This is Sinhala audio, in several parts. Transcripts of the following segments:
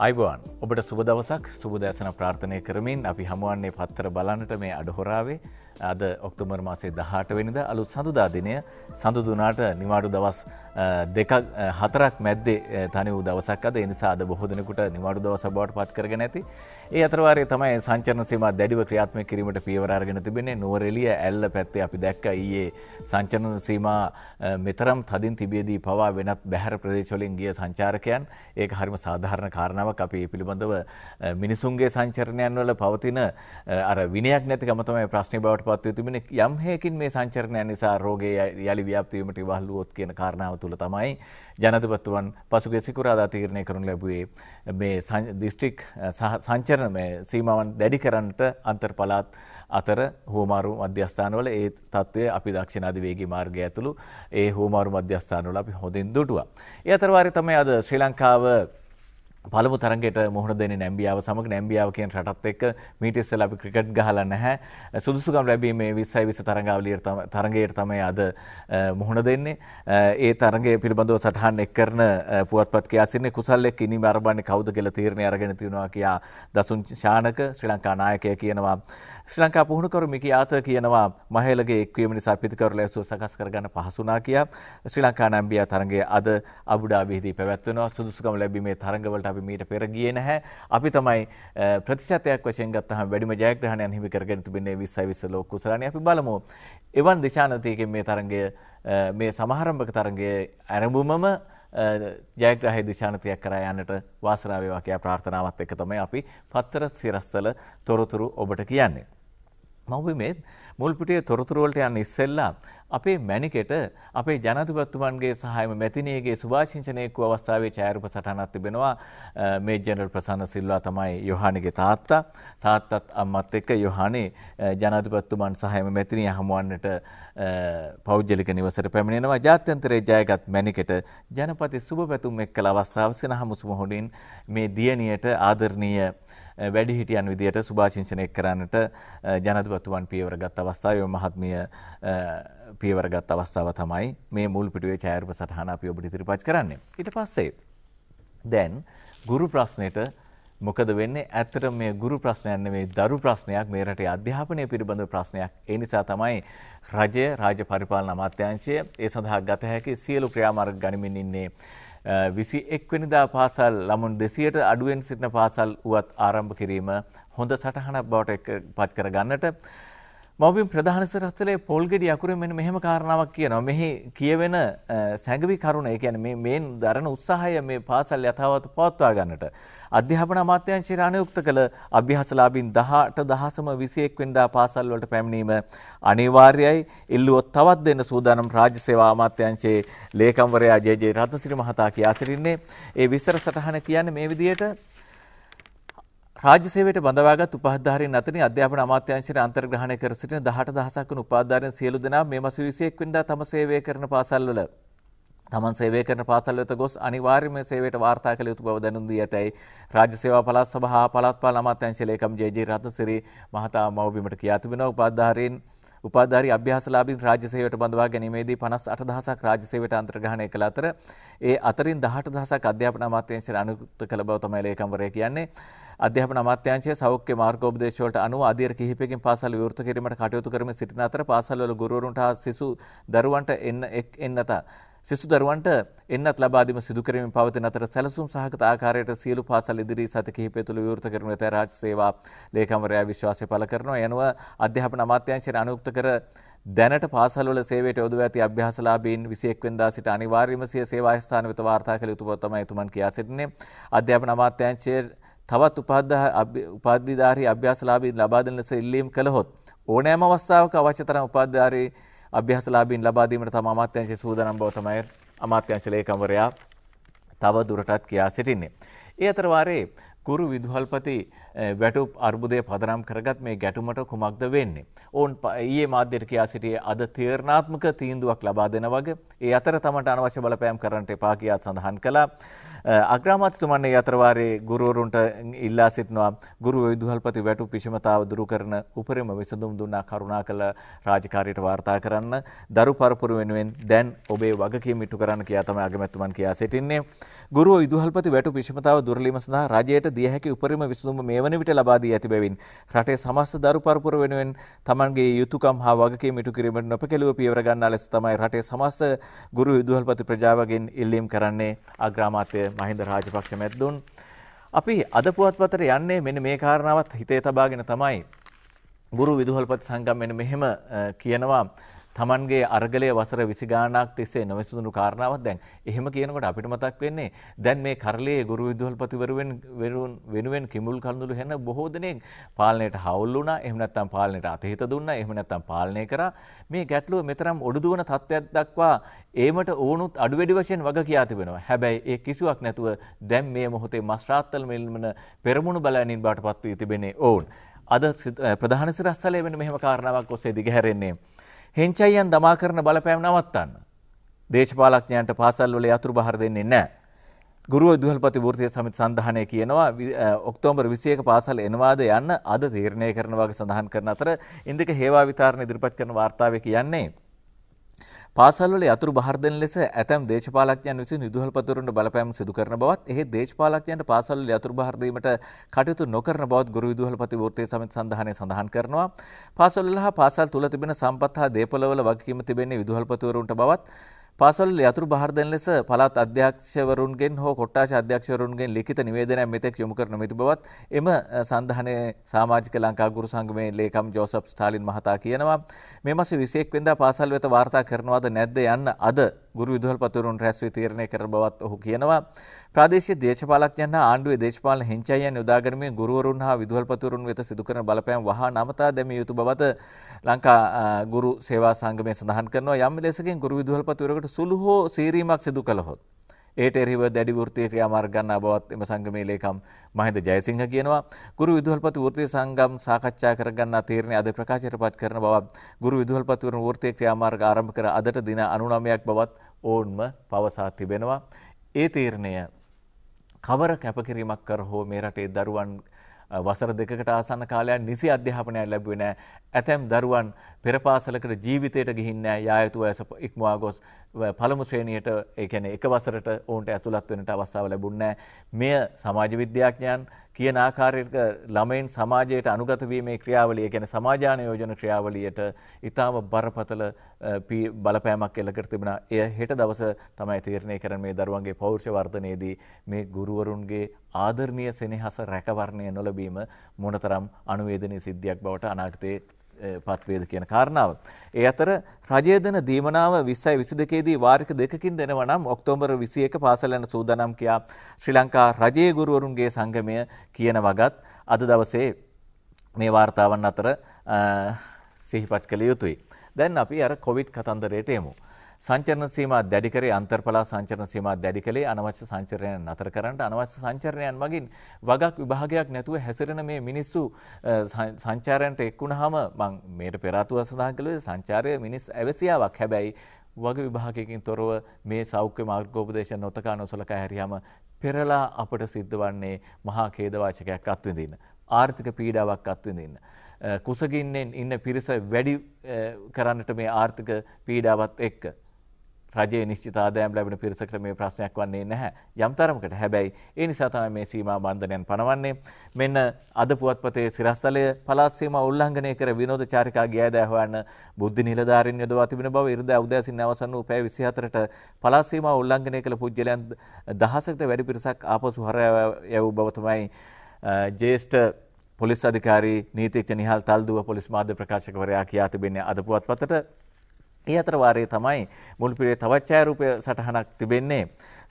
I won. ඔබට සුබ දවසක් සුබ දැසන ප්‍රාර්ථනය කරමින් අපි හමුවන්නේ පත්තර බලන්නට මේ අඩහොරාවේ අද ඔක්තුමර් මාසේ දහට වෙනිද අලුත් සඳුදා දිනය සඳුදුනාට නිවාඩු දවස් දෙක හතරක් මැද්දේ තනි වූ දවසක් අද එනිසා අද බොහෝ දෙනෙකුට නිවාඩු දවස බවට පත් කරගෙන ඇති ඒ අතරවාරය තමයි සංචරන සේම දැඩිව ක්‍රියාත්මය කිරීමට පියවරගෙන තිබෙන්නේ නුවරෙලිය ඇල්ල පැත්තේ අපි දැක්ක ඊයේ සංචරන සීම මෙතරම් තදින් තිබේදී පවා වෙනත් බැහර ප්‍රදේශවලින් ගිය සංචාරකයන් ඒක හරිම සාධාරණ කාරණාවක් අපි පිළිබ පිළිබඳව මිනිසුන්ගේ සංචරණයන් වල පවතින අර විනයක් නැතිකම තමයි ප්‍රශ්නේ බවට පත් වී තිබෙන්නේ යම් හේකින් මේ සංචරණයන් නිසා රෝගේ යලි ව්‍යාප්ති වීමට ඉවහල් වුවොත් කියන කාරණාව තුල තමයි ජනාධිපතිවන් පසුගිය සිකුරාදා තීරණය කරනු ලැබුවේ මේ දිස්ත්‍රික් සංචරණ මේ සීමාවන් දැඩි කරන්නට අන්තර් පළාත් අතර හෝමාරු මධ්‍යස්ථානවල ඒ තත්ත්වය අපි දක්ෂිණාධිවේගේ මාර්ගය ඇතුළු ඒ හෝමාරු මධ්‍යස්ථානවල අපි හොඳින් දුටුවා. ඒ අතරවාරි තමයි අද ශ්‍රී ලංකාව පළමු තරගට මුහුණ දෙන නැම්බියාව සමග නැම්බියාව කියන රටත් එක්ක මීට ඉස්සෙල්ලා අපි ක්‍රිකට් ගහලා නැහැ සුදුසුකම් ලැබීමේ 20යි 20 තරඟාවලියට තරඟයට තමයි අද මුහුණ දෙන්නේ ඒ තරඟය පිළිබඳව සටහන් එක් කරන පුවත්පත් කියා සිටින්නේ කුසල් එක්ක ඉනිම අරබන්නේ කවුද කියලා තීරණය අරගෙන තියෙනවා කියා දසුන් ශානක ශ්‍රී ලංකා නායකය කියනවා ශ්‍රී ලංකා පුහුණුකරු මිකි ආත කියනවා මහේලගේ එක්වීම නිසා පිතිකරු ලැබසුව සකස් කරගන්න පහසුනා කියා. ශ්‍රී ලංකා නැම්බියා තරඟය අද අබුඩාබිහිදී පැවැත්වෙනවා. සුදුසුකම ලැබීමේ තරඟවලට අපි මීට පෙර ගියේ නැහැ. අපි තමයි ප්‍රතිශතයක් වශයෙන් ගත්තහම වැඩිම ජයග්‍රහණයන් හිමි කරගෙන තිබෙන්නේ 20 20 ලෝක කුසලානේ අපි බලමු. එවන් දිශානතියකින් මේ තරඟය මේ සමහරම්භක තරඟයේ ඇරඹුමම ජයග්‍රහහි දිශානතියක් කර යන්නට වාසරාවවාකයා ප්‍රාර්ථනාවත් එක තමයි අපි පත්තර සිරස්සල තොරතුරු ඔබට කියන්නේ. මවබිමේ මුල්පිටිය තොරතුරුවලට යන්න ඉස්සෙල්ලා අපේ මැනිකෙට අපේ ජනතිපත්තුමන්ගේ සහයම මැතිනයගේ සුභාශිංචනයකු අවස්ථාවේ චෑරුප සටනත් තිබෙනවා මේ ජනල් ප්‍රසන්න සිල්වා තමයි යොහනිගේ තාත්තා තාත්තත් අම්මත් එක්ක යොහනේ ජනතිපත්තුමන් සහයම මැතිනය හමුවන්නට පෞද්ජලික නිවසට පැමිණෙනවා ජාත්‍යන්තරේ ජයගත් මැනිකෙට ජනපති සුභ පැතුම් එක්කල අවස්ථාව සෙන හමුසුම හොඩින් මේ දියනියට ආදරණීය වැඩි හිටියන් විදියට සුභාශංශනය කරන්නට ජනතවතුවන් පියවර ගත් අවස්ථාව මහත්මිය පියවරගත් අවස්ථාව තමයි මේ මුල් පිටුවේ චෑරප සටහන අපි ඔබට ඉතිරිපච් කරන්නේ. ඉට පස්සේ. දැන් ගුරු ප්‍රශ්නයට මොකද වෙන්නේ ඇත්තට මේ ගුරු ප්‍රශ්නයන්න මේ දරු ප්‍රශ්නයක් මේ රටේ අධ්‍යාපනය පිළිබඳ ප්‍රශ්නයක් ඒ නිසා තමයි රජය රාජ පරිපාලන අමාත්‍යංශය ඒ සඳහා ගත හැකි සියලු ක්‍රියාමාර්ග ගනිමින් ඉන්නේ විසි එක්වනිදා පාසල් ළමුන් දෙසියට අඩුවෙන් සිටින පාසල් වුවත් ආරම්භ කිරීම හොඳ සටහනක් බවට පත් කරගන්නට මවබිම් ප්‍රධාන සරස්තලේ පොල්ගෙඩි අකුරෙන් මෙන්න මෙහෙම කාරණාවක් කියනවා. මෙහි කියවෙන සැඟවි කරුණ ඒ කියන්නේ මේ මේන් දරන උත්සාහය මේ පාසල් යථාවත පවත්වා ගන්නට අධ්‍යාපන අමාත්‍යාංශය රණයුක්ත කළ අභ්‍යාසලාභින් 18 දහසම 21 වෙනිදා පාසල් වලට පැමිණීම අනිවාර්යයි. ඉල්ලුවොත් තවත් දෙන්න සූදානම් රාජ්‍ය සේවා අමාත්‍යාංශයේ ලේකම්වරයා ජේ ජේ රත්නසිරි මහතා කියා සිටින්නේ. ඒ විස්තර සටහන කියන්නේ මේ විදිහට රාජසේවයට බඳවාගත් උපාධාරයන් අතරින් අධ්‍යාපන අමාත්‍යාංශයේ අන්තර්ග්‍රහණය කර සිටින 18000ක් වන උපාධාරයන් සියලු දෙනා මේ මාස 21 වෙනිදා තම සේවය කරන පාසල්වල තමන් සේවය කරන පාසල් වෙත ගොස් අනිවාර්යම සේවයට වාර්තා කළ යුතු බව දැනුම් දී ඇතැයි රාජ්‍ය සේවා පළාත් සභා පළාත් පාලන අමාත්‍යාංශ ලේකම් ජේ.ජේ. රත්නසිරි මහතා මව්බිමට කියා තිබෙනවා උපාධාරයන් උපාධාරි අභ්‍යාසලාබින් රාජ්‍ය සේවයට බඳවා ගැනීමේදී 58000ක් රාජ්‍ය සේවයට අන්තර්ග්‍රහණය කළ අතර ඒ අතරින් 18000ක් අධ්‍යාපන අමාත්‍යාංශයට අනුගත කළ බව තමයි ලේකම්වරයා කියන්නේ. අධ්‍යාපන අමාත්‍යාංශය සෞඛ්‍ය මාර්ගෝපදේශ වලට අනුව අධීර කිහිපයකින් පාසල් විවෘත කිරීමට කටයුතු කරමින් සිටින අතර පාසල්වල ගුරුවරුන්ට හා සිසු දරුවන්ට එන්න එක් එන්නතා සිසු දරුවන්ට එන්නත් ලබාදම සිදුකරමින් පවතින අතර සැලසුම් සහගත ආකාරයට සියලු පාසල් ඉදිරි සත කිහිපය තුළ විවෘත කරන ඇත රාජ සේවා ලේකම්වරයා විශ්වාසය පළ කරනවා යනුව අධ්‍යාපන අමාත්‍යංශයට අනුක්ත කර දැනට පාසල්වල සේවයට යොදව ඇති අභ්‍යාසලාභීන් 21 වෙනිදා සිට අනිවාර්යම සිය සේවා ස්ථාන වෙත වාර්තා කළ යුතු බව තමයි එතුමන් කියා සිටින්නේ. අධ්‍යාපන අමාත්‍යාංශයේ තවත් උපාධිධාරී අභ්‍යාසලාභීන් ලබා දෙන ලෙස ඉල්ලීම් කළහොත් ඕනෑම අවස්ථාවක අවශ්‍ය තරම් උපාධිධාරී අභ්‍යහසලාබීන් ලබාදීමට තම අමාත්‍යංශය සූදනම් බව තමයි අමාත්‍යංශ ලේකම්වරයා තව දුරටත් කියා සිටින්නේ. ඒ අතරවාරේ කුරු විදුහල්පති වැටුප් අර්බුදය පදනම් කරගත් මේ ගැටුමට කුමක්ද වෙන්නේ. ඕන් ඒ මාධ්‍යයට කියා සිටියේ අද තේරණාත්මක තීන්දුවක් ලබා දෙන වගේ ඒ අතර තමට අනවශ්‍ය බලපෑම් කරන්නට එපා කියාත් සඳහන් කළා. අග්‍රාමාත්‍යතුමන්නේ අතරවාරයේ ගුරුවරුන්ට ඉල්ලා සිටිනවා ගුරු විදුහල්පති වැටුප් විෂමතාව දුරු කරන උපරිම විසඳුම් දුන්නා කරුණා කළ රාජකාරියට වාර්තා කරන්න දරු පරපුර වෙනුවෙන් දැන් ඔබේ වගකීම් ඉටු කරන්න කියා තමයි අගමැතුමන් කියා සිටින්නේ. ගුරු විදුහල්පති වැටුප් විෂමතාව දුරලීම සඳහා රජයට දිය හැකි උපරිම විසඳුම මේ වන විට ලබා දී ඇති බැවින් රටේ සමස්ත දරු පරපුර වෙනුවෙන් තමන්ගේ යුතුයකම් හා වගකීම් ඉටු කිරීමට නොපැකිලුව පියවර ගන්නා ලෙස තමයි රටේ සමස්ත ගුරු විදුහල්පති ප්‍රජාවගෙන් ඉල්ලීම් කරන්නේ අග්‍රාමාත්‍ය මහින්ද රාජපක්ෂ මැද්දුන්. අපි අද පුවත්පතට යන්නේ මෙන්න මේ කාරණාවත් හිතේ තබාගෙන තමයි ගුරු විදුහල්පති සංගම් මෙන්න මෙහෙම කියනවා තමන්ගේ අර්ගලය වසර විසිගානක් තිස්සේ නොවිසඳුණු කාරණාවක් දැන් එහෙම කියනකොට අපිට මතක් වෙන්නේ දැන් මේ කරලයේ ගුරු විදුහල්පතිවරුවෙන් වෙනුවෙන් වෙනුවෙන් කිඹුල් කඳුළු හැන බොහෝ දෙනෙක් පාලනයට හවුල් වුණා එහෙම නැත්නම් පාලනයට අතහිත දුන්නා එහෙම නැත්නම් පාලනය කරා මේ ගැටලුව මෙතරම් ඔඩු දුවන තත්ත්වයක් දක්වා ඒමට ඕනුත් අඩුවැඩි වශයෙන් වග කියා තිබෙනවා හැබැයි ඒ කිසිවක් නැතුව දැන් මේ මොහොතේ මස් රාත්තල් මෙල්මන පෙරමුණු බලනින් බාටපත් වී තිබෙන්නේ ඕන් අද ප්‍රධාන සිරස්තලය වෙන මෙහෙම කාරණාවක් ඔස්සේ දිගහැරෙන්නේ හෙංචයියන් දමා කරන බලපෑම් නවත්තන්න. දේශපාලක්ඥයන්ට පාසල්වල යතුරු බහර දෙන්නේ නෑ. ගුරුව දුහල්පති ෘතිය සමිත් සඳහනය කියනවා ඔක්තෝම්බර් විසියක පාසල් එනවාද යන්න අද තීරණය කරන වගේ සඳහන් කරන අතර ඉන්දික හේවා විතාරණ ඉදිරිපත් කරන වාර්තාවක කියන්නේ. පාසල්වල යතුරු බහර්දන ලෙස ඇතැම් දේශපාලඥයන් විසින් විදුහල්පතිවරුන්ට බලපෑම් සිදු කරන බවත් එහෙත් දේශපාලඥයන්ට පාසල්වල යතුරු බහර්දීමට කටයුතු නොකරන බවත් ගුරු විදුහල්පති වෘත්තීය සමිති සංධානය සඳහන් කරනවා පාසල්වල හා පාසල් තුල තිබෙන සම්පත් හා දේපළවල වගකීම තිබෙන්නේ විදුහල්පතිවරුන්ට බවත් පාසල් යතුරු භාරදන ලෙස පළාත් අධ්‍යක්ෂවරුන්ගෙන් හෝ කොට්ටාශ අධ්‍යක්ෂවරුන්ගෙන් ලිඛිත නිවේදනයක් මෙතෙක් යොමු කරන මෙති බවත් එම සඳහනේ සමාජික ලංකා ගුරු සංගමේ ලේකම් ජෝසප් ස්ටාලින් මහතා කියනවා මේ මාස 21 වෙනිදා පාසල් වෙත වාර්තා කරනවද නැද්ද යන්න අද ගුරු විදුහල්පතිවරුන් රැස් වී තීරණය කර බවත් ඔහු කියනවා ප්‍රාදේශීය දේශපාලකයන් හා ආණ්ඩුවේ දේශපාලන හෙංචයියන් යොදාගැනීමේ ගුරුවරුන් හා විදුහල්පතිවරුන් වෙත සිදු කරන බලපෑම් වහා නවතා දැමිය යුතු බවත් ලංකා ගුරු සේවා සංගමය සඳහන් කරනවා යම් ලෙසකින් ගුරු විදුහල්පතිවරයෙකුට සුළු හෝ සීරීමක් සිදු කළහොත්. ඒට එරහිව දැඩි ෘතිය ක්‍රියාමාර්ගන්න බවත් එම සංගමේ ලේකම් මහිද ජයසිංහ කියනවා ගුරු විදුහල්පති ෘතිය සංගම් සාකච්ඡා කරගන්න තීරණය අද ප්‍රකාශයට පත් කරන බවත් ගුරු විදුහල්පතිවරන ෘතිය ක්‍රියාමාර්ග ආරම්භ කර අදට දින අනුනමයක් බවත් ඔවුන්ම පවසා තිබෙනවා. ඒ තීරණය කවර කැපකිරීමක් කර හෝ මේ රටේ දරුවන් වසර දෙකට ආසන්න කාලයන් නිසි අධ්‍යාපනයක් ලැබුවෙන ඇතැම් දරුවන් පෙරපාසලකට ජීවිතයට ගිහින්න යායුතු ඇස ඉක්මවා ගොස් පළමු ශ්‍රේණියට ඒකැන එක වසරට ඔවුන්ට ඇතුළත් වෙනට අවස්සාාව ලැබුන්නෑ මෙය සමාජ විද්‍යාඥයන් කියන ආකාරයක ළමයින් සමාජයට අනුගතවීමේ ක්‍රියාවලිය ගැන සමාජාන යෝජන ක්‍රියාවලියට ඉතාම බරපතල බලපෑමක් එල්ලකර තිබෙන එය හෙට දවස තමයි තීරණය කරන මේ දරුවන්ගේ පෞර්ෂවර්ධනයේදී මේ ගුරුවරුන්ගේ ආදරණය සෙනෙහස රැකවරණය නොලබීම මොනතරම් අනුවේදනය සිද්ධියක් බවට අනාගතයේ පත්වේද කියන කාරණාව. ඒ අතර රජයදන දීමනාව විස්සයි විසි දෙකේදී වාර්ක දෙකින් දෙනව නම් ඔක්තෝම්බර විසියක පාසලන සූදනම් කියා ශ්‍රී ලංකා රජයේ ගුරුවරුන්ගේ සංගමය කියන වගත් අද දවසේ මේ වාර්තාවන් අතර සිහිපත් කළ යුතුයි. දැන් අපි අර කොවිට් කතන්දරයට එමු. සංචරණ සීමා දැඩි කරේ අන්තර්පලා සංචරණ සීමා දැඩි කළේ අනවශ්‍ය සංචරණයන් නතර කරන්නට අනවශ්‍ය සංචරණයන් මගින් වගක් විභාගයක් නැතුව හැසිරෙන මේ මිනිස්සු සංචාරයන්ට එක්ුණාම මං මේට පෙර ආතුව සඳහන් කළේ සංචාරය මිනිස් ඇවසියාවක් හැබැයි වග විභාගයකින් තොරව මේ සෞඛ්‍ය මාර්ගෝපදේශ නොතකා නොසලකා හැරියාම පෙරලා අපට සිද්ධ වන්නේ මහා ඛේදවාචකයක් අත්විඳින්න. ආර්ථික පීඩාවක් අත්විඳින්න. කුසගින්නෙන් ඉන්න පිරිස වැඩි කරන්නට මේ ආර්ථික පීඩාවත් එක්ක රජයේ නිශ්චිත ආදායම් ලැබෙන පිරිස ක්‍රමයේ ප්‍රශ්නයක් වන්නේ නැහැ යම් තරමකට. හැබැයි ඒ නිසා තමයි මේ සීමා බන්ධනයන් පනවන්නේ. මෙන්න අද පුවත්පතේ සිරස්තලය පළාත් සීමා උල්ලංඝනය කර විනෝද චාරිකා ගියදෑ හොයන්න බුද්ධි නිලධාරීන් යොදවා තිබෙන බව ඉරිදා උදෑසන අවසන් වූ පැය 24ට පළාත් සීමා උල්ලංඝනය කළ පුද්ගලයන් 1000කට වැඩි පිරිසක් ආපසු හර යවූ බව තමයි ජේෂ්ඨ පොලිස් අධිකාරී නීතිච්ච නිහල් තල්දුව පොලිස් මාධ්‍ය ප්‍රකාශකවරයා කියා තිබෙන්නේ අද පුවත්පතට ඒ අතර වාරයේ තමයි මුල් පිරේ තවත් ඡායාරූපය සටහනක් තිබෙන්නේ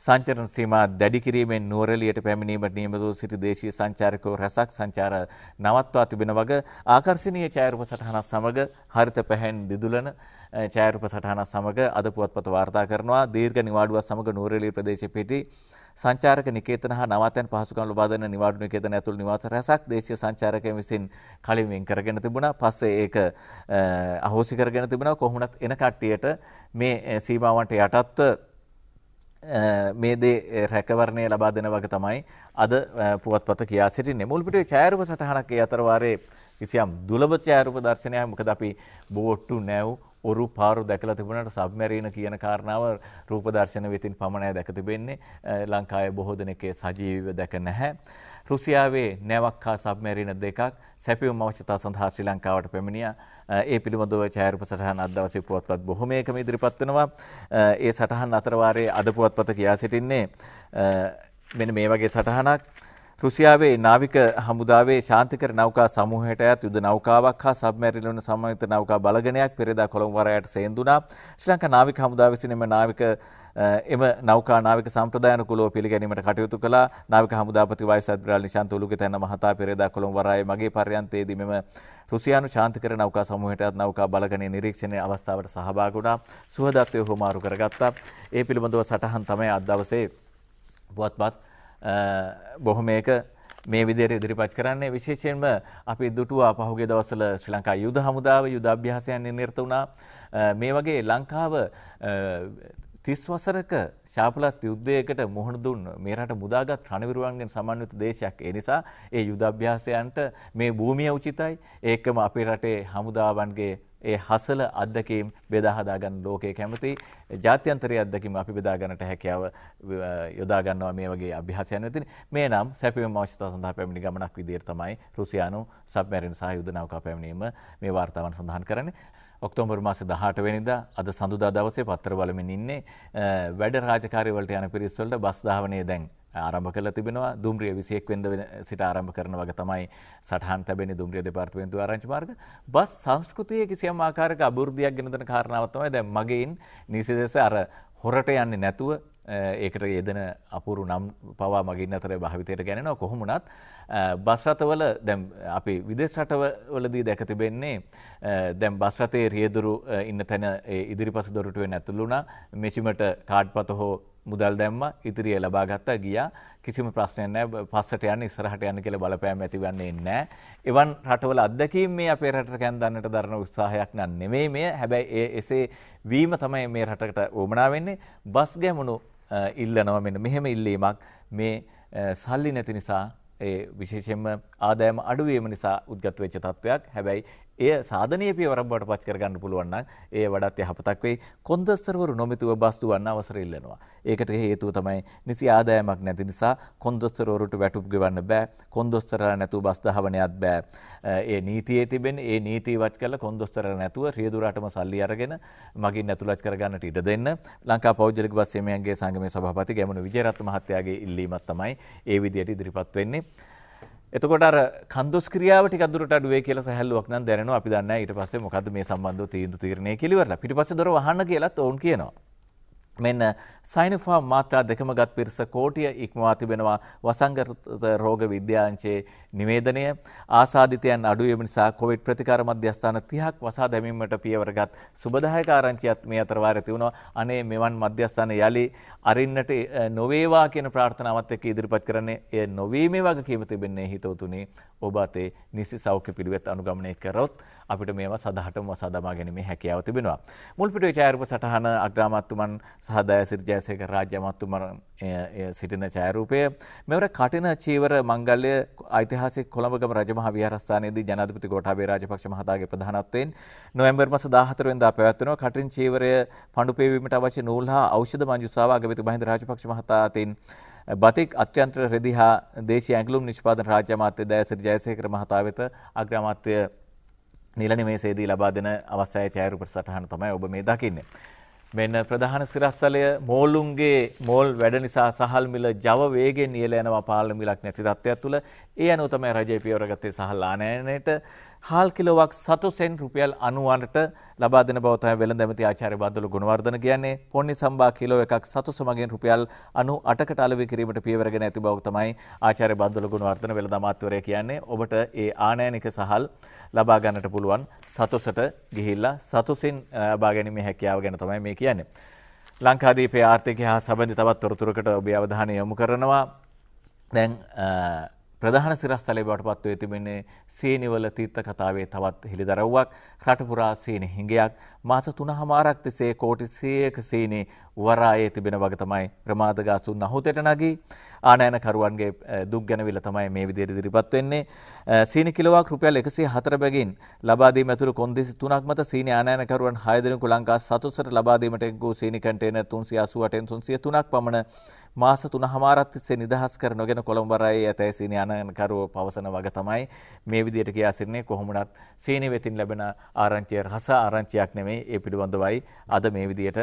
සංචරණ සීමා දැඩි කිරීමෙන් නුවරඑළියට පැමිණීමට නියමිතව සිටි දේශීය සංචාරකයෝ රැසක් සංචාර නවත්වා තිබෙන වග ආකර්ශනීය ඡායාරූප සටහනක් සමග හරිත පැහැෙන් දිදුලන ඡායාරූප සටහනක් සමග අද පුවත්පත වාර්තා කරනවා දීර්ඝ නිවාඩුවක් සමග නුවරඑළිය ප්‍රදේශයේ පිටි සංචාරක නිකේතන හා නවාතැන් පහසුකම් ලබා දෙන නිවාඩු නිකේතන ඇතුළු නිවාස රැසක් දේශීය සංචාරකයන් විසින් කලින් වෙන් කරගෙන තිබුණා. පස්සේ ඒක අහෝසි කරගෙන තිබුණා. කොහොමුණත් එන කට්ටියට මේ සීමාවන්ට යටත්ව මේ දේ රැකවරණය ලබා දෙන වගේ තමයි අද පුවත්පත කියා සිටින්නේ. මුල්පිටේ ඡායාරූප සටහනක් ඒ අතරවාරයේ කිසියම් දුලබ ඡායාරූප දර්ශනයක් මොකද අපි බෝට්ටු නැව් ඔරු පාරු දැකලා තිබුණට සබ්මැරීන කියන කාරණාව රූපදර්ශන වෙතින් පමණය දැක තිබෙන්නේ ලංකාය බොහෝ දෙනෙකේ සජීවිව දැක නැහැ. රුසියාවේ නැවක් හා සබ්මැරීන දෙකක් සැපියුම් අවශ්‍යතා සඳහා ශ්‍රී ලංකාවට පැමිණිය ඒ පිළිබඳව චෑරප සටහන් අදවසි පුවත්පත් බොහොමයකම ඉදිරිපත්වනවා ඒ සටහන් අතරවාරයේ අද පුවත්පත කියා සිටින්නේ මෙන මේ වගේ සටහනක්. රුසියාවේ නාවික හමුදාවේ ශාන්තිකර නෞකා සමූහයට අයත් යුද නෞකාවක් හා සබ්මැරින් වන සමන්විත නෞකා බලගණයක් පෙරදා කොළඹ වරයට සේන්දුණා. ශ්‍රී ලංකා නාවික හමුදාව විසින් එම නාවික එම නෞකා නාවික සම්ප්‍රදායනුකූලව පිළිගැනීමට කටයුතු කළා. නාවික හමුදාපති වයිස් අද්මිරාල් නිශාන්ත උලුගතන මහතා පෙරදා කොළඹ වරායේ මගේ පර්යන්තයේදී මෙම රුසියානු ශාන්තිකර නෞකා සමූහයට අයත් නෞකා බලගණයේ නිරීක්ෂණයේ අවස්ථාවට සහභාගී වුණා. සුහදත්වය හුවමාරු කරගත්තා. ඒ පිළිබඳව සටහන් තමයි අද දවසේ පුවත්පත් බොහොමයක මේ විදිර ඉදිරිපච් කරන්නේ විශේෂයෙන්ම අපි දුටුවා පහුගේ දවසල ශ්‍රී ලංකා යුද හමුදාව යුදභ්‍යාසයන් නිර්ත වුණා මේ වගේ ලංකාව තිස් වසරක ශාපලත් යුද්ධයකට මුහුණ දුන් මේරට මුදාගත් රණවිරුවන්ගෙන් සමන්විත දේශයක් ඒ නිසා ඒ යුදභ්‍යාසයන්ට මේ භූමිය උචිතයි ඒකම අපේ රටේ හමුදාවන්ගේ ඒ හසල අත්දැකීම් බෙදා හදාගන්න ලෝකයේ කැමති ජාත්‍යන්තරයේ අත්දැකීම් අපි බෙදා ගන්නට හැකියාව යොදා ගන්නවා මේ වගේ අභ්‍යාසයන් වෙතින් මේ නම් සැපයීම අවශ්‍යතාව සඳහා පැමිණි ගමනක් විදිහට තමයි රුසියානු සබ්මැරින් සහ යුද නෞකා පැමිණීම මේ වාර්තාවන් සඳහන් කරන්නේ ඔක්තෝම්බර් මාස දහට වෙනිද අද සඳුදා දවසේ පත්තර බලමින් ඉන්නේ වැඩ රාජකාරවලට යන පිරිස්වලට බස් ධාවනය දැන් ආරම්භ කළ තිබෙනවා දුම්රිය විසියෙක් වෙන්ද සිට ආරම්භ කරන වග තමයි සටහන් තැබෙන දුම්රිය දෙපාර්තමේන්තු ආරංචි මාර්ග බස් සංස්කෘතිය කිසියම් ආකාරක අබෘද්ධියක් ගෙනදන කාරණාවත්තමයි දැන් මගේන් නිසි දෙස අර හොරට යන්නේ නැතුව ඒකට යෙදන අපුරු නම් පවා මගින් අතර භාවිතයට ගැනෙනවා කොහොමුණත් බස්රතවල දැම් අපි විදෙස් රටවලදී දැකතිබෙන්නේ දැම් බස්රතේ රියදුරු ඉන්න තැන ඉදිරිපස දොරටුවෙන් ඇතුළුණ මෙසිමට කාඩ් පත හෝ මුදල් දැම්ම ඉතිරිය ලබාගත්තා ගියා කිසිම ප්‍රශ්නයක් නැහැ පස්සට යන්න ඉස්සරහට යන්න කියලා බලපෑම් ඇතිවන්නේ නැහැ. එවන් රටවල අත්දැකීම් මේ අපේ රටට කැන්දන්නට දරන උත්සාහයක් නන් නෙමෙයි මේ. හැබැයි ඒ එසේ වීම තමයි මේ රටකට වමනා වෙන්නේ. බස් ගැමුණු ඉල්ලනවා මෙන්න මෙහෙම ඉල්ලීමක් මේ සල්ලි නැති නිසා ඒ විශේෂයෙන්ම ආදායම අඩුවීම නිසා උද්ගත වෙච්ච තත්ත්වයක්. හැබැයි එය සාධනය පියවරක් බවට පත් කරගන්න පුළුවන් නම් ඒ වඩාත් යහපතක් වෙයි. කොන්දස්තරවරු නොමිතුව බස් දුවන්න අවසර ඉල්ලනවා. ඒකට හේතුව තමයි නිසි ආදායමක් නැති නිසා කොන්දස්තරවරුට වැටුප් ගෙවන්න බෑ. කොන්දස්තරලා නැතුව බස් දහවනයක් බෑ. ඒ නීතියේ තිබෙන ඒ නීතිවත් කළ කොන්දොස්තර නැතුව රියදුරටම සල්ලි අරගෙන මගින් නැතුලච් කරගන්නට ඉඩ දෙන්න ලංකා පෞද්ගලික බස් සේමයන්ගේ සංගමේ සභාපති ගැමුණු විජේරත්න මහත්තයාගේ ඉල්ලීමක් තමයි ඒ විදියට ඉදිරිපත් වෙන්නේ. එතකොට අර කන්දොස් ක්‍රියාව ටිකක් දුරට අඩුවේ කියලා සැහැල්ලුවක් නම් දැනෙනවා අපි දන්නේ නැහැ ඊට පස්සේ මොකද්ද මේ සම්බන්ධව තීන්දුව තීරණය කෙලිවරලා ඊට පස්සේ දොර වහන්න කියලාත් ඔවුන් කියනවා මෙන්න සයිනෆා මාත්‍රා දෙකම ගත් පිරිස කෝටිය ඉක්මවා තිබෙනවා වසංගත රෝග විද්‍යාංශයේ නිවේදනය ආසාධිතයන් අඩුවීම නිසා කොවිඩ් ප්‍රතිකාර මධ්‍යස්ථාන 30ක් වසා දැමීමට පියවරගත් සුබදායක ආරංචියක් මේ අතර වාරේ තිබුණා අනේ මෙවන් මධ්‍යස්ථාන යලි අරින්නට නොවේවා කියන ප්‍රාර්ථනාවත් එක්ක ඉදිරිපත් කරන්නේ එය නොවීමේ වගකීම තිබෙන්නේ හිතවතුනි ඔබ අතේ නිසි සෞඛ්‍ය පිළිවෙත් අනුගමනය කරොත් අපිට මේවා සදහටම වසා දමා ගැනීමේ හැකියාව තිබෙනවා මුල්පිටුවේ ඡායාරූප සටහන අග්‍රාමාත්‍යමන් සහදාය සිරිජයසයක රාජ්‍ය මත්තුම සිටින ජයරූපය. මෙවර කටින චීවර මංගල්ලය අයිතිහාසි කොළඹගම රජමහ විහාරස්ථානයේදී ජනාධිපති ගෝඨාභය රාජපක්ෂ මහතාගේ ප්‍රධානත්වයෙන් නොවැම්බර් මස 14 වෙනිදා පැවැත්වෙනවා කටින් චීවරය පඬුපේවීමට අවශ්‍ය නූල් හා ඖෂධ මංජුසාව අගමැති මහින්ද රාජපක්ෂ මහතා අතින් බතික් අත්‍යන්ත්‍ර රෙදි හා දේශී ඇගලුම් නිෂ්පාදන රාජ්‍ය අමාත්‍ය දෑසිරි ජයසේකර මහතා වෙත අග්‍රාමාත්‍ය නිලනිමේසේදී ලබා දෙන අවසාය චෑරු ප්‍රසටහන තමයි ඔබ මේ දකින්නේ. මෙන්න ප්‍රධාන සිරස්සලය මෝලුන්ගේ මෝල් වැඩ නිසා සහල් මිල ජව වේගෙන් ඉහළ යනවා පාලන මිලක් නැති තත්ත්වයක් තුළ ඒ අනුව තමයි රජය පියවර ගත්තේ සහ ලානයනයට හාල් කිලෝවක් සතු සෙන් රුපියල් 90ට ලබා දෙන බව තමයි වෙළඳ ඇමති ආචාර්ය බන්දුලු ගුණවර්ධන කියන්නේ. පොන්නි සම්බා කිලෝ එකක් සතු සමගින් රුපියල් 98කට අලෙවි කිරීමට පියවරගෙන ඇති බව තමයි ආචාර්ය බන්දුලු ගුණවර්ධන වෙළඳ අමාත්‍යවරයා කියන්නේ. ඔබට ඒ ආනයනික සහල් ලබා ගන්නට පුළුවන් සතුසට ගිහිල්ලා සතුසින් ලබා ගැනීමේ හැකියාව ගැන තමයි මේ කියන්නේ. ලංකාදීපේ ආර්ථිකය හා සම්බන්ධ තවත් තොරතුරකට ඔබේ අවධානය යොමු කරනවා. දැන් ප්‍රධාන සිරස්සලේ බවට පත්ව තිබෙන්නේ සේනිවල තීර්ථ කතාවේ තවත් හෙළිදරව්වක් රටපුරා සේන හිඟයක් මාස තුනහමාරක් තිසේ කෝටි 100ක සේනේ වරායේ තිබෙන වග තමයි ප්‍රමාදගාසු නහොතට නැගී ආනයනකරුවන්ගේ දුක් ගැන විල තමයි මේ විදිහට ඉදිරිපත් වෙන්නේ සීනි කිලෝවක් රුපියල් 104 බැගින් ලබා දීම ඇතුළු කොන්දේසි තුනක් මත සීනි ආනයනකරුවන් 6 දෙනෙකු ලංකා සතුසට ලබා දීමට එක් වූ සීනි කන්ටේනර් 388න් 303ක් පමණ මාස තුන හමාරත් සේ නිදහස් කර නොගෙන කොළඹරයි ඇතැයි සීනි අනකරුව පවසන වග තමයි මේ විදියට කියා සිරන්නේ කොහොමනත් සීනි වෙතින් ලැබෙන ආරංචිය හස ආරංචියක් නෙමේ ඒ පිළිබඳවයි අද මේ විදියට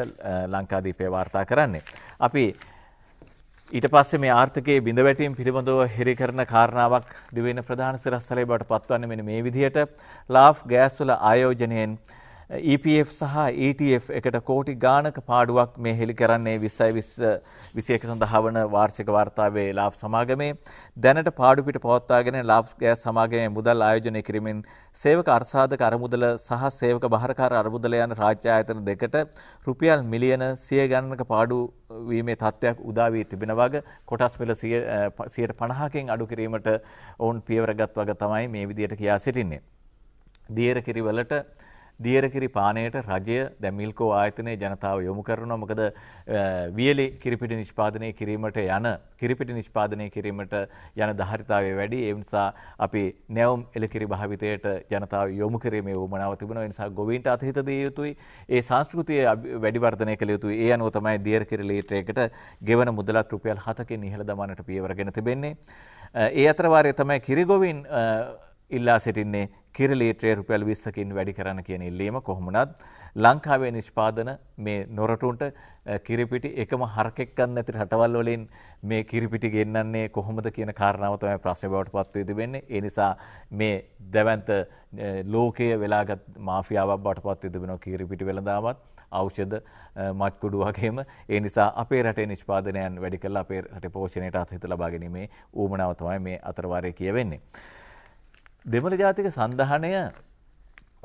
ලංකාදීපය වාර්තා කරන්නේ. අපි ඊට පස්සේ මේ ආර්ථකයේ බිඳවැටීම් පිළිබඳව හිරි කරන කාරණාවක් දිවෙන ප්‍රධාන සිරස්සලේ බවට පත්වන්නේ මෙන්න මේ විදිහට ලාෆ් ගෑස් වල ආයෝජනයෙන් EPF සහ ETF එකට කෝටි ගානක පාඩුවක් මේ හෙළි කරන්නේ විස්සයි විසියක සඳහා වන වාර්ෂික වාර්තාවේ ලාබ් සමාගමේ දැනට පාඩුපිට පවත්වාගෙන ලාබ් ගෑස් සමාගමේ මුදල් ආයෝජනය කිරීමෙන් සේවක අර්සාධක අරමුදල සහ සේවක බහරකාර අරමුදල යන රාජ්‍ය ආයතන දෙකට රුපියල් මිලියන සිය ගණනක පාඩු වීමේ තත්ත්වයක් උදාවී තිබෙන වග කොටස් පෙළ සියට පණහකින් අඩු කිරීමට ඔවුන් පියවරගත් වග තමයි මේ විදියට කියා සිටින්නේ. දියර කිරිවලට දියරකිරි පානයට රජය දැමිල්කෝ ආයතනයේ ජනතාව යොමු කරනවා මොකද වියලි කිරිපිටි නිෂ්පාදනය කිරීමට යන කිරිපිටි නිෂ්පාදනය කිරීමට යන දහරිතාවය වැඩි ඒ නිසා අපි නැවුම් එළකිරි භාවිතයට ජනතාව යොමු කිරීමේ වුමනාව තිබෙනවා ඒ නිසා ගොවීන්ට අතහිත දිය යුතුයි ඒ සංස්කෘතිය වැඩිවර්ධනය කළ යුතුයි ඒ අනුව තමයි දියරකිරි ලීටරයකට ගෙවන මුදලත් රුපියල් 7කින් ඉහළ දමන්නට පියවර ගෙන තිබෙන්නේ ඒ අතරවාරය තමයි කිරිගොවින් ඉල්ලා සිටින්නේ කිරලීට්‍රය රුපැල් විස්සකින් වැඩි කරන කියන ඉල්ලීම කොහොමනත් ලංකාවේ නිෂ්පාදන මේ නොරටුන්ට කිරිපිටි එකම හරකෙක් ගන්න ඇති රටවල් වලින් මේ කිරිපිටි ගෙන්නන්නේ කොහොමද කියන කාරණාව තමයි ප්‍රශ්නේ බවට පත්වී තිබෙන්නේ. ඒ නිසා මේ දැවැන්ත ලෝකයේ වෙලාගත් මාෆියාවක් බවට පත්වී තිබෙනවා කිරිපිටි වෙළඳාමත් ඖෂධ මත්කුඩු වගේම ඒ නිසා අපේ රටේ නිෂ්පාදනයන් වැඩි කරලා අපේ රටේ පෝෂණයට අත්හිත ලබා ගැනීමේ ඌමනාව තමයි මේ අතරවාරයේ කියවෙන්නේ. දෙමළ ජාතික සඳහනය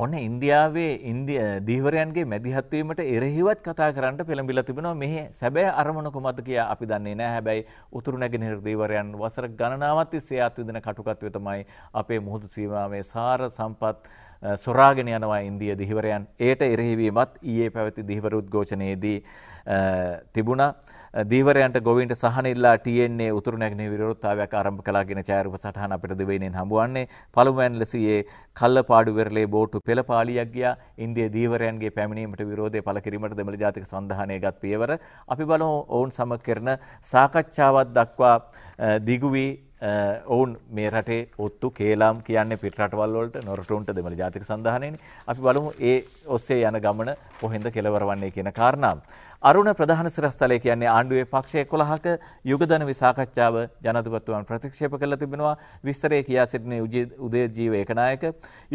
ඔන්න ඉන්දියාවේ ඉන්දිය දීවරයන්ගේ මැදිහත්වීමට එරෙහිවත් කතා කරන්නට පෙළඹිලා තිබෙනවා මෙහි සැබෑ අරමුණක මත කියා අපි දන්නේ නැහැ හැබැයි උතුරු නැගෙනහිර දීවරයන් වසර ගණනාවක් තිස්සේ ආත් විඳින කටුකත්වය තමයි අපේ මුහුදු සීමාවේ සාර සම්පත් සොරාගෙන යනවා ඉන්දිය දිහිවරයන් ඒට එරෙහිවීමත් ඊයේ පැවති දිහිවර උද්ඝෝෂණයේදී තිබුණා දීවරයන්ට ගොවින්ට සහනිල්ලා ටන්නේ උතුර නැගෙන විරොත්තාවයක් ආරම්භ කලාගෙන චෑරප සටහන අපට දෙවෙනෙන් හමුවන්නේ පළමුවැන් ලෙසයේ කල්ල පාඩු වෙරලේ බෝට්ටු පෙළ පාලියක් ගියා ඉන්දිය දීවරයන්ගේ පැමිණීමට විරෝධය පල කිරීමට දෙමළ ජාතික සඳහනය ගත් පියවර අපි බලමු ඔවුන් සම කරන සාකච්ඡාවත් දක්වා දිගුවී ඔවුන් මේ රටේ ඔත්තු කේලාම් කියන්නේ පිටරටවල්වලට නොරටුන්ට දෙමළ ජාතික සඳහනයනි අපි බලමු ඒ ඔස්සේ යන ගමන පොහෙන්ද කෙලවරවන්නේ කියන කාරණාව. අරුණ ප්‍රධාන සිරස්තලය කියන්නේ ආණ්ඩුවේ පක්ෂ 11ක යුගධනවි සාකච්ඡාව ජනාධිපතිතුමන් ප්‍රතික්ෂේප කළා තිබෙනවා විස්තරය කියා සිටින උදයජීව ඒකනායක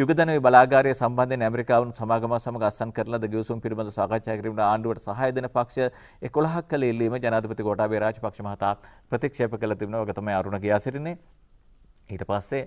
යුගධනවි බලාගාරය සම්බන්ධයෙන් ඇමරිකාවන් සමාගම සමග අත්සන් කරලා ද ගිවිසුම් පිළිබඳ සාකච්ඡා කිරීමට ආණ්ඩුවට සහාය දෙන පක්ෂ 11ක් කළ ඉල්ලීම ජනාධිපති ගෝඨාභය රාජපක්ෂ මහතා ප්‍රතික්ෂේප කළා තිබෙනවා ඒක තමයි අරුණ කියා සිටින්නේ ඊට පස්සේ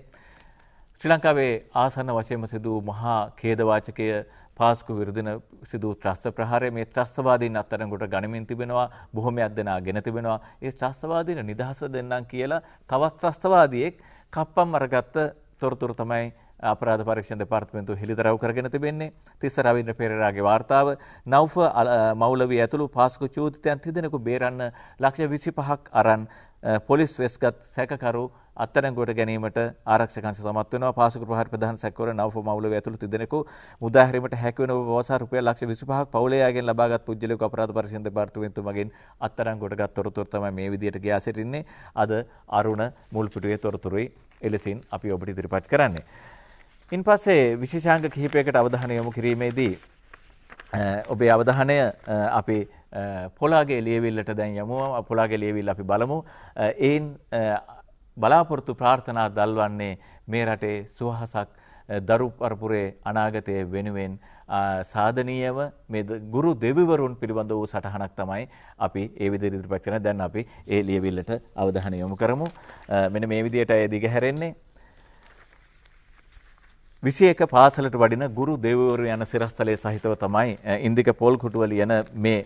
ශ්‍රී ලංකාවේ ආසන්න වශයෙන්ම සිදු මහා ඛේදවාචකයේ පාස්කු විරදින සිදු ත්‍රස්ස ප්‍රහාරය මේ ත්‍රස්වාදීන් අත්තරගොට ගනිමින් තිබෙනවා බොහොමයක් දෙනා ගෙන තිබෙනවා ඒ ත්‍රස්වාදීන නිදහස දෙන්නම් කියලා තවත් ත්‍රස්වාදියෙක් කප්පම් අරගත්ත තොරතුරු තමයි අපරාධ පරීක්ෂණ දෙපාර්තමේන්තුව හෙළිදරව් කරගෙන තිබෙන්නේ තිස්ස රවීන්ද්‍ර පෙරේරාගේ වාර්තාව නව්ෆ මවුලවි ඇතුළු පාස්කු චූතිතයන් තිදෙනෙකු බේරන්න ලක්ෂ 25ක් අරන් පොලිස් වෙස්ගත් සැකකරු අත්තරැගුවට ගැනීමට ආරක්ෂකන් සමත්වන පාසක පහ ප්‍රධාන සැකවර නව මවල ඇතුළ තිදෙනෙකු මුදාහරීමට හැකවන වසරුපය ලක්ෂ විසිපහක් පවලයාගේ ලබාගත් පුද්ජල අපරාධ පරිසිද පාර්තුවතුමගින් අත්තරංගොට ගත් තොරතුරතම මේ විදියට ගයා සිටින්නේ අද අරුණ මුල්පිටුවේ තොරතුරුයි එලෙසින් අපි ඔබට ඉදිරිපත් කරන්නේ. ඉන් පස්සේ විශේෂාංග කිහිපයකට අවධානය යොමු කිරීමේදී ඔබේ අවධානය අපි පොලාගේ ලියවිල්ලට දැන් යමුුව පොලාගේ ලියවිල් අපි බලමු එයින් බලාපොරොත්තු ප්‍රාර්ථනා දල්වන්නේ මේ රටේ සුවහසක් දරුපරපුරේ අනාගතය වෙනුවෙන් සාධනීයව ගුරු දෙවිවරුන් පිළිබඳ වූ සටහනක් තමයි අපි ඒ විදිහට ඉදිරිපත් කරන දැන් අපි ඒ ලියවිල්ලට අවධානය යොමු කරමු මෙන්න මේ විදිහට ඒ දිගහැරෙන්නේ විසි එක පාසලට වඩින ගුරු දෙවවරු යන සිරස්තලය සහිතව තමයි ඉන්දික පොල් කුටුවල යන මේ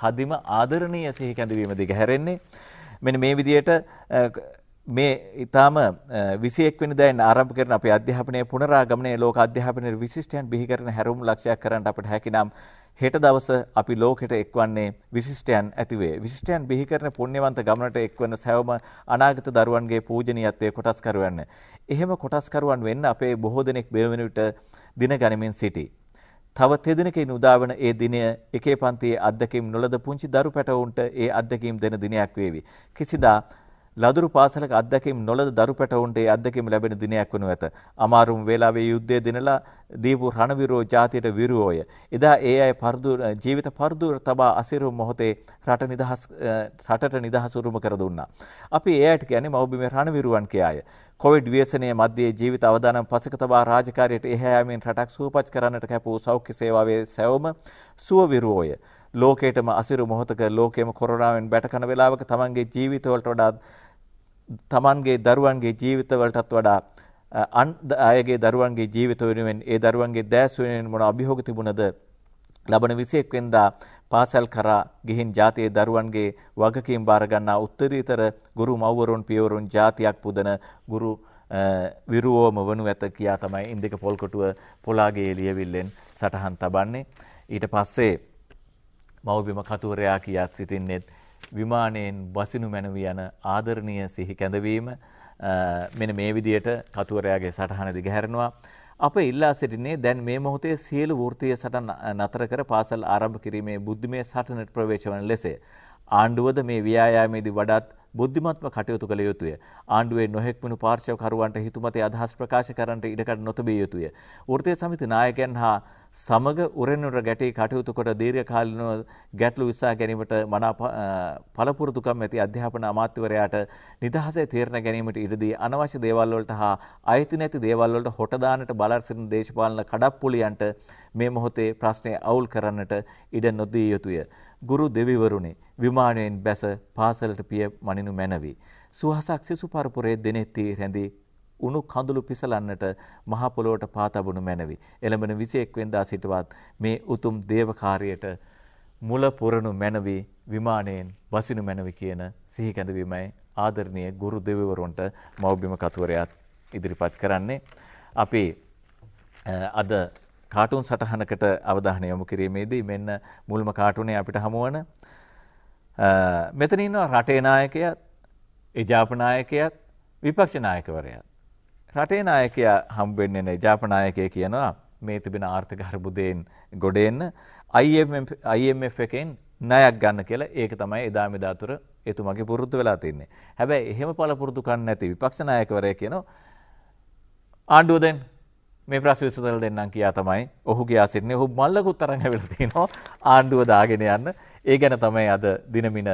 කදිම ආදරණීය සිහි කැඳවීම දිග හැරෙන්නේ මෙන මේ විදියට මේ ඉතාම විසියෙක්වනි දැන් ආරම්භ කරන අප අධ්‍යාපනය පුනරාගමනය ලෝක අධ්‍යාපනය විශිෂ්ටයන් බිහිකරන හැරුම් ලක්ෂයක් කරට අපට හැකිනම් හෙට දවස අපි ලෝකෙට එක්වන්නේ විශිෂ්ටයන් ඇතිවේ විශිෂ්ටයන් බිහිකරන පුුණ්‍යවන්ත ගමනට එක්වන සැවම අනාගත දරුවන්ගේ පූජනීයත්වය කොටස්කරවන්න. එහෙම කොටස්කරුවන් වෙන්න අපේ බොහෝ දෙනෙක් බේවනිට දින ගනිමින් සිටි. තව තෙදෙනකින් උදාවන ඒ දිනය එකේ පන්තියේ අදකම් නොලද පුංචි දරු පැටවුන්ට ඒ අදකීම් දෙන දිනයක් වේවි. කිසිදා ලදරු පාසලක අත්දැකීම් නොලද දරු පැටවුන්ට ඒ අත්දැකීම් ලැබෙන දිනයක් වනු ඇත. අමාරුම් වේලාවේ යුද්ධය දිනලා දීපු රණවිරෝ ජාතියට විරුවෝය. එදා ඒ අය පරදු ජීවිත පරදුර තබා අසිරු මොහොතේ රට නිදහස් රටට නිදහස උරුම කර දුන්නා. අපි ඒ අයට කියන්නේ මව්බිමේ රණවිරුවන් කියාය. කොවිඩ් ව්‍යසනය මධ්‍යයේ ජීවිත අවදානම් පසක තබා රාජකාරියට එහැයාමෙන් රටක් සූපච් කරන්නට කැපූ සෞඛ්‍ය සේවාවේ සැවම සුවවිරුවෝය. ලෝකේටම අසිරු මොහොතක ලෝකෙම කොරනාවෙන් බැටකන වෙලාවක තමන්ගේ ජීවිතවලට වඩාත් තමන්ගේ දරුවන්ගේ ජීවිතවලටත් වඩා අන් අයගේ දරුවන්ගේ ජීවිත වෙනුවෙන් ඒ දරුවන්ගේ දෑස් වෙනුවෙන් මොන අභියෝග තිබුණද ලබන 21 වෙනිදා පාසල් කරා ගිහින් ජාතියේ දරුවන්ගේ වගකීම් බාර ගන්නා උත්තරීතර ගුරු මව්වරුන් පියවරුන් ජාතියක් පුදන ගුරු විරුවෝම වනු ඇත කියා තමයි ඉන්දික පොල්කොටුව පොලාගේ ලියවිල්ලෙන් සටහන් තබන්නේ ඊට පස්සේ මව්බිම කතුවරයා කියා සිටින්නේත් විමානයෙන් බසිනු මැනවී යන ආදරණය සිහි කැඳවීම මෙන මේ විදියට කතුවරයාගේ සටහන දිගහැරනවා. අප ඉල්ලා සිටින්නේ දැන් මේ මොහොතේ සියලු වෘතිය සටන් නතර කර පාසල් ආරම්භ කිරීමේ බුද්ධිමය සටනට ප්‍රවේශවන ලෙසේ. ආණ්ඩුවද මේ ව්‍යයාමේදී වඩත් බුද්ධිමත්ම කටයුතු කළ යුතුය. ආණ්ඩුවේ නොහෙක්මුණු පාර්ශවකරුවන්ට හිතුමතේ අදහස් ප්‍රකාශ කරන්නට ඉඩකට නොතබිය යුතුය. වෘතිය සමිති නායකයන් හා සමග උරෙන්නුර ගැටේ කටයුතු කොට දීර්ඝකාලීනව ගැටලු විසඳා ගැනීමට මනා පළපුරුදුකම් ඇති අධ්‍යාපන අමාත්‍යවරයාට නිදහසේ තීරණ ගැනීමට ඉඩදී අනවශ්‍ය දේවල් වලට හා අයිති නැති දේවල් වලට හොට දාන්නට බලාර සිටින දේශපාලන කඩප්පුලියන්ට මේ මොහොතේ ප්‍රශ්නය අවුල් කරන්නට ඉඩ නොදී යුතුය. ගුරු දෙවිවරුනි විමානයෙන් බැස පාසලට පිය මනිනු මැනවි. සුහසක් සිසු පරපුරේ දෙනෙත්ති රැඳී උණු කඳුළු පිසලන්නට මහ පොළොවට පාතබුණු මැනවි. එළඹෙන 21 වෙනිදා සිටවත් මේ උතුම් දේවකාරියට මුල පුරණු මැනවි විමානයෙන් වසිනු මැනවි කියන සිහි කැඳවීමයි ආදරණීය ගුරු දෙවිවරුන්ට මෞබිම කතුවරයාත් ඉදිරිපත් කරන්නේ. අපි අද කාටුන් සටහනකට අවධානය යොමු කිරීමේදී මෙන්න මුල්ම කාටුනේ අපිට හමුවන මෙතන ඉන්නවා රටේ නායකයත්, ඒ ජාපනායකයත්, විපක්ෂ නායකවරයාත් රටේ නායකයා හම්බෙන්නේ නැහැ. ජාපනායකය කියනවා මේ තිබෙන ආර්ථික හර්බුදයෙන් ගොඩ එන්න IMF එකෙන් ණයක් ගන්න කියලා ඒක තමයි එදා මෙදා තුර එතුමගේ පුරුද්ද වෙලා තින්නේ. හැබැයි එහෙම පළපුරුදු කන්නේ නැති විපක්ෂ නායකවරයා කියනවා ආණ්ඩුව දැන් මේ ප්‍රශ්න විසඳලා දෙන්නම් කියා තමයි ඔහු ගියා සිටින්නේ. ඔහු මල්ලකුත් අරන් ඇවිල්ලා තිනවා ආණ්ඩුව දාගෙන යන්න. ඒ ගැන තමයි අද දිනමින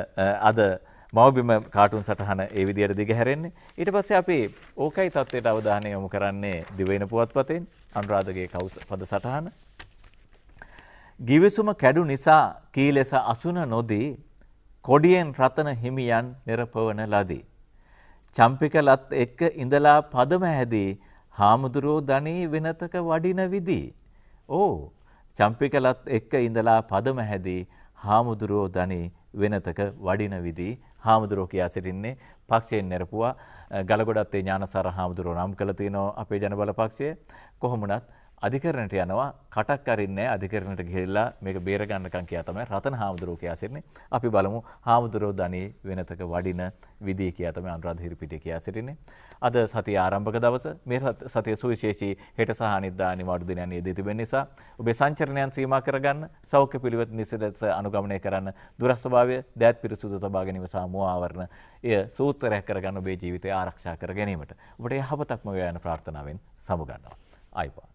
අද මවබිම කාටුන් සටහන ඒ විදියට දිගහැරෙන්නේ ඊට පස්සේ අපි ඕකයි තත්ත්වයට අවධානය යොමු කරන්නේ දිවයින පුවත්පතෙන් අනුරාධගේ කවුස පද සටහන ගිවිසුම කැඩු නිසා කී ලෙස අසුන නොදී කොඩියෙන් රතන හිමියන් නිරපවන ලදී. චම්පිකලත් එක්ක ඉඳලා පදම හැදී හාමුදුරෝ ධනී වෙනතක වඩින විදී. ඕ චම්පිකලත් එක්ක ඉඳලා පදම හැදී හාමුදුරෝ ධනී වෙනතක වඩින විදී හාමුදුරෝ කියා සිටින්නේ පක්ෂයෙන් නැරපුවා ගලගොඩත්තේ ඥානසාර හාමුදුරුවෝ නම් කළ තියෙනවා අපේ ජනබල පක්ෂය කොහොමුණත් අධිකරණට යනවා කටක් අරින්නේ අධිකරණට ගිහිල්ලා මේක බේරගන්නකම් කියලා තමයි රතන හාමුදුරුවෝ කියා සිටින්නේ. අපි බලමු හාමුදුරුවෝ ධනී වෙනතක වඩින විදිය කියලා තමයි අනුරාධපුර පිටිය කියා සිටින්නේ. අද සතිය ආරම්භක දවස මේ සතිය සුවිශේෂී හෙට සහ අනිද්දා අනිවාර්ය දිනයන් යෙදී තිබෙන නිසා ඔබේ සංචරණයන් සීමා කරගන්න සෞඛ්‍ය පිළිවෙත් නිසලස අනුගමනය කරන්න දුරස්වභාවය දෑත් පිරිසුදු තබා ගැනීම සහ මුව ආවරණ එය සූත්‍රයක් කරගන්න ඔබේ ජීවිතය ආරක්ෂා කර ගැනීමට ඔබට යහපතක්ම වේයන ප්‍රාර්ථනාවෙන් සමුගන්නවා. ආයිබා